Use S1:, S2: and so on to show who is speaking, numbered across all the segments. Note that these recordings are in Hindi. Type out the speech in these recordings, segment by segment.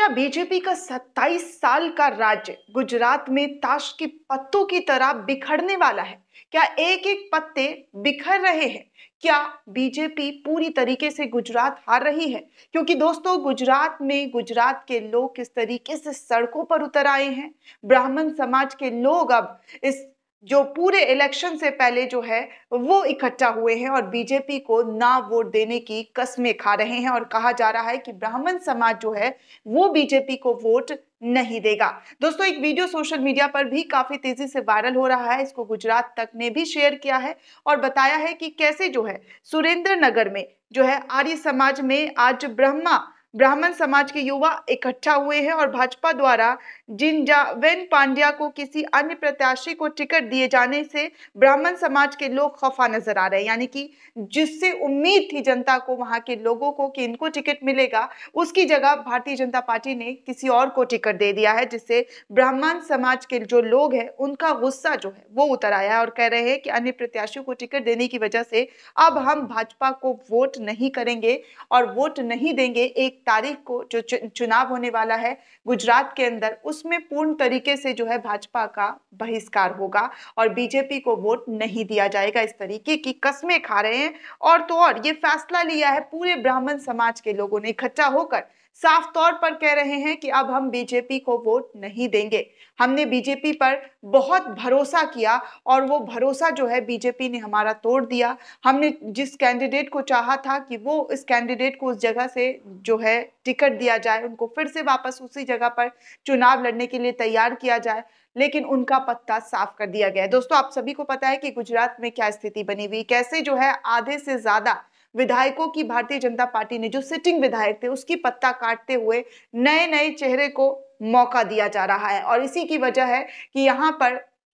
S1: क्या बीजेपी का 27 साल का राज्य गुजरात में ताश के पत्तों की तरह बिखरने वाला है क्या एक एक पत्ते बिखर रहे हैं क्या बीजेपी पूरी तरीके से गुजरात हार रही है क्योंकि दोस्तों गुजरात में गुजरात के लोग किस तरीके से सड़कों पर उतर आए हैं ब्राह्मण समाज के लोग अब इस जो पूरे इलेक्शन से पहले जो है वो इकट्ठा हुए हैं और बीजेपी को ना वोट देने की कस्में खा रहे हैं और कहा जा रहा है कि ब्राह्मण समाज जो है वो बीजेपी को वोट नहीं देगा दोस्तों एक वीडियो सोशल मीडिया पर भी काफी तेजी से वायरल हो रहा है इसको गुजरात तक ने भी शेयर किया है और बताया है कि कैसे जो है सुरेंद्र नगर में जो है आर्य समाज में आज ब्रह्मा ब्राह्मण समाज के युवा इकट्ठा हुए हैं और भाजपा द्वारा जिन जावेन पांड्या को किसी अन्य प्रत्याशी को टिकट दिए जाने से ब्राह्मण समाज के लोग खफा नजर आ रहे हैं यानी कि जिससे उम्मीद थी जनता को वहां के लोगों को कि इनको टिकट मिलेगा उसकी जगह भारतीय जनता पार्टी ने किसी और को टिकट दे दिया है जिससे ब्राह्मण समाज के जो लोग हैं उनका गुस्सा जो है वो उतर आया है और कह रहे हैं कि अन्य प्रत्याशियों को टिकट देने की वजह से अब हम भाजपा को वोट नहीं करेंगे और वोट नहीं देंगे एक तारीख को जो चुनाव होने वाला है गुजरात के अंदर उसमें पूर्ण तरीके से जो है भाजपा का बहिष्कार होगा और बीजेपी को वोट नहीं दिया जाएगा इस तरीके की कस्में खा रहे हैं और तो और ये फैसला लिया है पूरे ब्राह्मण समाज के लोगों ने इकट्ठा होकर साफ तौर पर कह रहे हैं कि अब हम बीजेपी को वोट नहीं देंगे हमने बीजेपी पर बहुत भरोसा किया और वो भरोसा जो है बीजेपी ने हमारा तोड़ दिया हमने जिस कैंडिडेट को चाहा था कि वो इस कैंडिडेट को उस जगह से जो है टिकट दिया जाए उनको फिर से वापस उसी जगह पर चुनाव लड़ने के लिए तैयार किया जाए लेकिन उनका पत्ता साफ कर दिया गया दोस्तों आप सभी को पता है कि गुजरात में क्या स्थिति बनी हुई कैसे जो है आधे से ज्यादा विधायकों की भारतीय जनता पार्टी ने जो सिटिंग विधायक थे उसकी पत्ता काटते हुए नए नए चेहरे को मौका दिया जा रहा है और इसी की वजह है कि यहाँ पर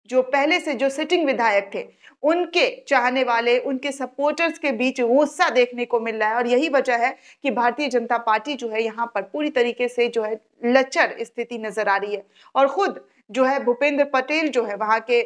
S1: जो पहले से जो सिटिंग विधायक थे उनके चाहने वाले उनके सपोर्टर्स के बीच गुस्सा देखने को मिल रहा है और यही वजह है कि भारतीय जनता पार्टी जो है यहाँ पर पूरी तरीके से जो है लचर स्थिति नजर आ रही है और खुद जो है भूपेंद्र पटेल जो है वहां के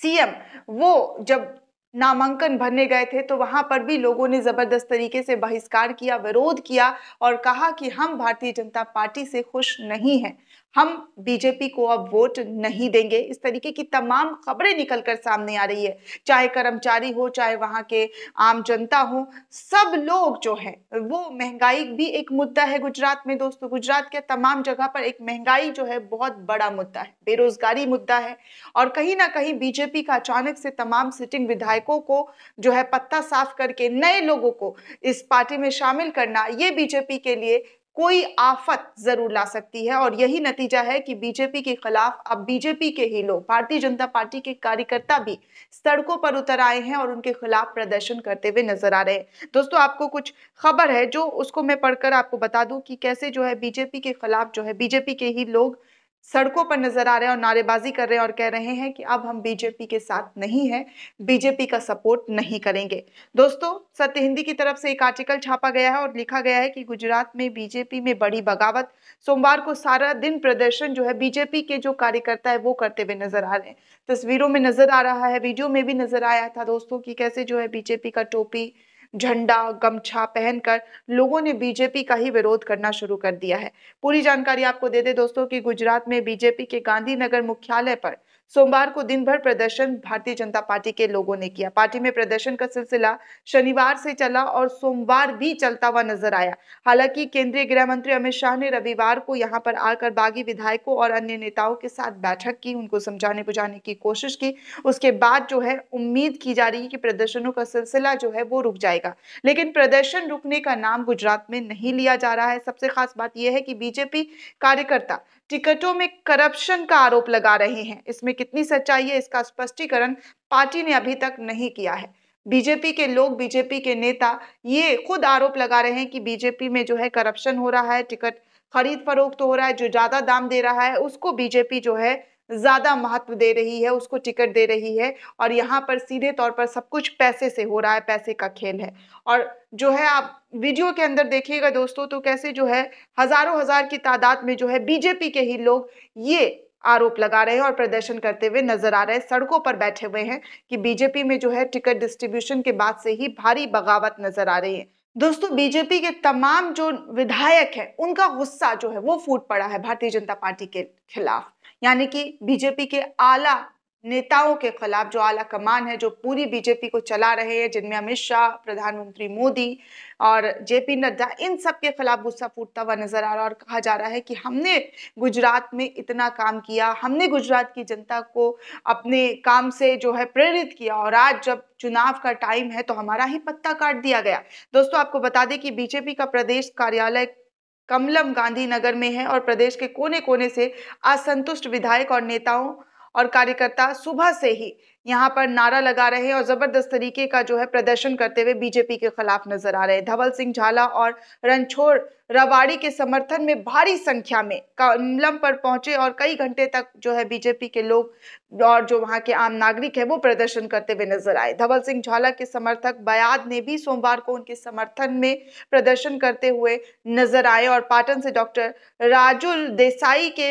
S1: सीएम वो जब नामांकन भरने गए थे तो वहाँ पर भी लोगों ने ज़बरदस्त तरीके से बहिष्कार किया विरोध किया और कहा कि हम भारतीय जनता पार्टी से खुश नहीं हैं हम बीजेपी को अब वोट नहीं देंगे इस तरीके की तमाम खबरें निकल कर सामने आ रही है चाहे कर्मचारी हो चाहे वहाँ के आम जनता हो सब लोग जो है वो महंगाई भी एक मुद्दा है गुजरात में दोस्तों गुजरात के तमाम जगह पर एक महंगाई जो है बहुत बड़ा मुद्दा है बेरोजगारी मुद्दा है और कहीं ना कहीं बीजेपी का अचानक से तमाम सिटिंग विधायकों को जो है पत्ता साफ करके नए लोगों को इस पार्टी में शामिल करना ये बीजेपी के लिए कोई आफत जरूर ला सकती है और यही नतीजा है कि बीजेपी के खिलाफ अब बीजेपी के ही लोग भारतीय जनता पार्टी के कार्यकर्ता भी सड़कों पर उतर आए हैं और उनके खिलाफ प्रदर्शन करते हुए नजर आ रहे हैं दोस्तों आपको कुछ खबर है जो उसको मैं पढ़कर आपको बता दूं कि कैसे जो है बीजेपी के खिलाफ जो है बीजेपी के ही लोग सड़कों पर नजर आ रहे हैं और नारेबाजी कर रहे हैं और कह रहे हैं कि अब हम बीजेपी के साथ नहीं है बीजेपी का सपोर्ट नहीं करेंगे दोस्तों सत्य हिंदी की तरफ से एक आर्टिकल छापा गया है और लिखा गया है कि गुजरात में बीजेपी में बड़ी बगावत सोमवार को सारा दिन प्रदर्शन जो है बीजेपी के जो कार्यकर्ता है वो करते हुए नजर आ रहे हैं तस्वीरों में नजर आ रहा है वीडियो में भी नजर आया था दोस्तों की कैसे जो है बीजेपी का टोपी झंडा गमछा पहनकर लोगों ने बीजेपी का ही विरोध करना शुरू कर दिया है पूरी जानकारी आपको दे दे दोस्तों कि गुजरात में बीजेपी के गांधीनगर मुख्यालय पर सोमवार को दिन भर प्रदर्शन भारतीय जनता पार्टी के लोगों ने किया पार्टी में प्रदर्शन का सिलसिला शनिवार से चला और सोमवार भी चलता हुआ नजर आया हालांकि केंद्रीय गृह मंत्री अमित शाह ने रविवार को यहाँ पर आकर बागी विधायकों और अन्य नेताओं के साथ बैठक की उनको समझाने बुझाने की कोशिश की उसके बाद जो है उम्मीद की जा रही है कि प्रदर्शनों का सिलसिला जो है वो रुक जाएगा लेकिन प्रदर्शन रुकने का नाम गुजरात में नहीं लिया जा रहा है सबसे खास बात यह है कि बीजेपी कार्यकर्ता टिकटों में करप्शन का आरोप लगा रहे हैं इसमें कितनी सच्चाई है इसका स्पष्टीकरण पार्टी ने अभी तक नहीं किया है बीजेपी के लोग बीजेपी के नेता ये खुद आरोप लगा रहे हैं कि बीजेपी में जो है करप्शन हो रहा है टिकट खरीद फरोख्त तो हो रहा है जो ज़्यादा दाम दे रहा है उसको बीजेपी जो है ज़्यादा महत्व दे रही है उसको टिकट दे रही है और यहाँ पर सीधे तौर पर सब कुछ पैसे से हो रहा है पैसे का खेल है और जो है आप वीडियो के अंदर देखिएगा दोस्तों तो कैसे जो है हज़ारों हज़ार की तादाद में जो है बीजेपी के ही लोग ये आरोप लगा रहे हैं और प्रदर्शन करते हुए नजर आ रहे हैं सड़कों पर बैठे हुए हैं कि बीजेपी में जो है टिकट डिस्ट्रीब्यूशन के बाद से ही भारी बगावत नजर आ रही है दोस्तों बीजेपी के तमाम जो विधायक हैं उनका गुस्सा जो है वो फूट पड़ा है भारतीय जनता पार्टी के खिलाफ यानी कि बीजेपी के आला नेताओं के खिलाफ जो आला कमान है जो पूरी बीजेपी को चला रहे हैं जिनमें अमित शाह प्रधानमंत्री मोदी और जेपी नड्डा इन सब के खिलाफ गुस्सा फूटता हुआ नजर आ रहा है और कहा जा रहा है कि हमने गुजरात में इतना काम किया हमने गुजरात की जनता को अपने काम से जो है प्रेरित किया और आज जब चुनाव का टाइम है तो हमारा ही पत्ता काट दिया गया दोस्तों आपको बता दें कि बीजेपी का प्रदेश कार्यालय कमलम गांधीनगर में है और प्रदेश के कोने कोने से असंतुष्ट विधायक और नेताओं और कार्यकर्ता सुबह से ही यहाँ पर नारा लगा रहे हैं और जबरदस्त तरीके का जो है प्रदर्शन करते हुए बीजेपी के खिलाफ नजर आ रहे हैं धवल सिंह झाला और रणछोड़ रवाड़ी के समर्थन में भारी संख्या में कमलम पर पहुंचे और कई घंटे तक जो है बीजेपी के लोग और जो वहां के आम नागरिक है वो प्रदर्शन करते हुए नजर आए धवल सिंह झाला के समर्थक बयाद ने भी सोमवार को उनके समर्थन में प्रदर्शन करते हुए नजर आए और पाटन से डॉक्टर राजुल देसाई के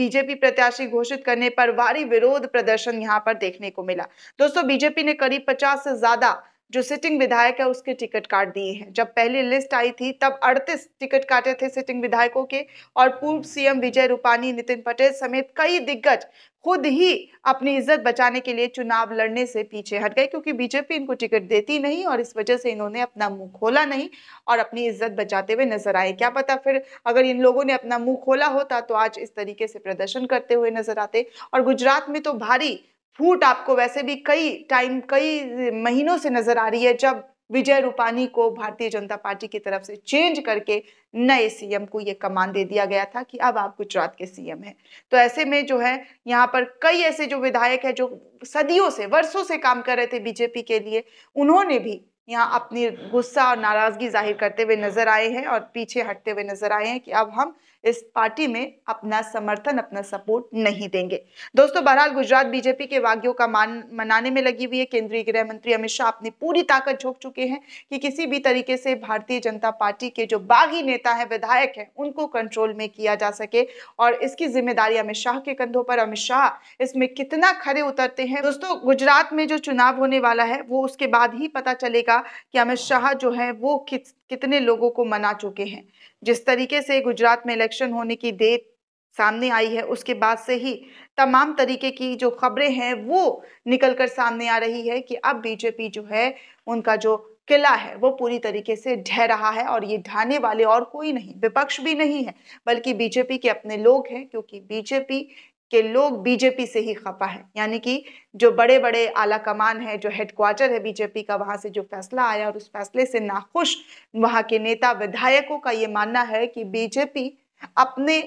S1: बीजेपी प्रत्याशी घोषित करने पर भारी विरोध प्रदर्शन यहाँ पर देखने को मिला दोस्तों बीजेपी ने करीब पचास से ज्यादा जो सिटिंग विधायक है उसके टिकट काट दिए हैं जब पहली लिस्ट आई थी तब 38 टिकट काटे थे सिटिंग विधायकों के और पूर्व सीएम विजय रूपानी नितिन पटेल समेत कई दिग्गज खुद ही अपनी इज्जत बचाने के लिए चुनाव लड़ने से पीछे हट गए क्योंकि बीजेपी इनको टिकट देती नहीं और इस वजह से इन्होंने अपना मुंह खोला नहीं और अपनी इज्जत बचाते हुए नजर आए क्या पता फिर अगर इन लोगों ने अपना मुंह खोला होता तो आज इस तरीके से प्रदर्शन करते हुए नजर आते और गुजरात में तो भारी फूट आपको वैसे भी कई टाइम कई महीनों से नजर आ रही है जब विजय रूपानी को भारतीय जनता पार्टी की तरफ से चेंज करके नए सीएम को ये कमान दे दिया गया था कि अब आप गुजरात के सीएम हैं तो ऐसे में जो है यहाँ पर कई ऐसे जो विधायक हैं जो सदियों से वर्षों से काम कर रहे थे बीजेपी के लिए उन्होंने भी यहाँ अपनी गुस्सा और नाराज़गी जाहिर करते हुए नजर आए हैं और पीछे हटते हुए नजर आए हैं कि अब हम इस पार्टी में अपना समर्थन अपना सपोर्ट नहीं देंगे दोस्तों बहरहाल गुजरात बीजेपी के वाग्यों का मान मनाने में लगी हुई है केंद्रीय गृह मंत्री अमित शाह अपनी पूरी ताकत झोंक चुके हैं कि किसी भी तरीके से भारतीय जनता पार्टी के जो बागी नेता हैं विधायक हैं उनको कंट्रोल में किया जा सके और इसकी जिम्मेदारी अमित शाह के कंधों पर अमित शाह इसमें कितना खड़े उतरते हैं दोस्तों गुजरात में जो चुनाव होने वाला है वो उसके बाद ही पता चलेगा मिला कि अमित शाह जो है वो कित, कितने लोगों को मना चुके हैं जिस तरीके से गुजरात में इलेक्शन होने की डेट सामने आई है उसके बाद से ही तमाम तरीके की जो खबरें हैं वो निकल कर सामने आ रही है कि अब बीजेपी जो है उनका जो किला है वो पूरी तरीके से ढह रहा है और ये ढाने वाले और कोई नहीं विपक्ष भी नहीं है बल्कि बीजेपी के अपने लोग हैं क्योंकि बीजेपी कि लोग बीजेपी से ही खफा है यानी कि जो बड़े बड़े आला कमान है जो हेडक्वार्टर है बीजेपी का वहां से जो फैसला आया और उस फैसले से नाखुश वहां के नेता विधायकों का ये मानना है कि बीजेपी अपने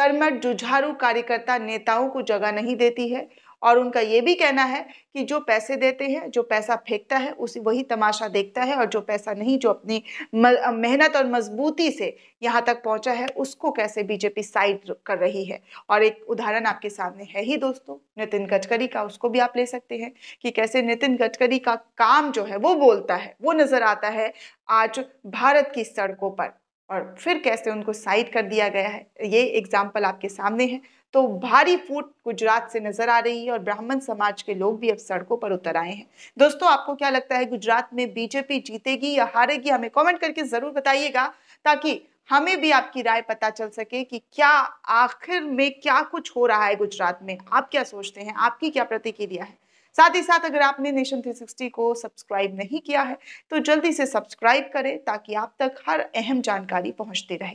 S1: कर्मठ जुझारू कार्यकर्ता नेताओं को जगह नहीं देती है और उनका ये भी कहना है कि जो पैसे देते हैं जो पैसा फेंकता है उसी वही तमाशा देखता है और जो पैसा नहीं जो अपनी मेहनत और मजबूती से यहाँ तक पहुँचा है उसको कैसे बीजेपी साइड कर रही है और एक उदाहरण आपके सामने है ही दोस्तों नितिन गडकरी का उसको भी आप ले सकते हैं कि कैसे नितिन गडकरी का काम जो है वो बोलता है वो नज़र आता है आज भारत की सड़कों पर और फिर कैसे उनको साइड कर दिया गया है ये एग्जाम्पल आपके सामने है तो भारी फूट गुजरात से नजर आ रही है और ब्राह्मण समाज के लोग भी अब सड़कों पर उतर आए हैं दोस्तों आपको क्या लगता है गुजरात में बीजेपी जीतेगी या हारेगी हमें कमेंट करके जरूर बताइएगा ताकि हमें भी आपकी राय पता चल सके कि क्या आखिर में क्या कुछ हो रहा है गुजरात में आप क्या सोचते हैं आपकी क्या प्रतिक्रिया है साथ ही साथ अगर आपने नेशन 360 को सब्सक्राइब नहीं किया है तो जल्दी से सब्सक्राइब करें ताकि आप तक हर अहम जानकारी पहुंचती रहे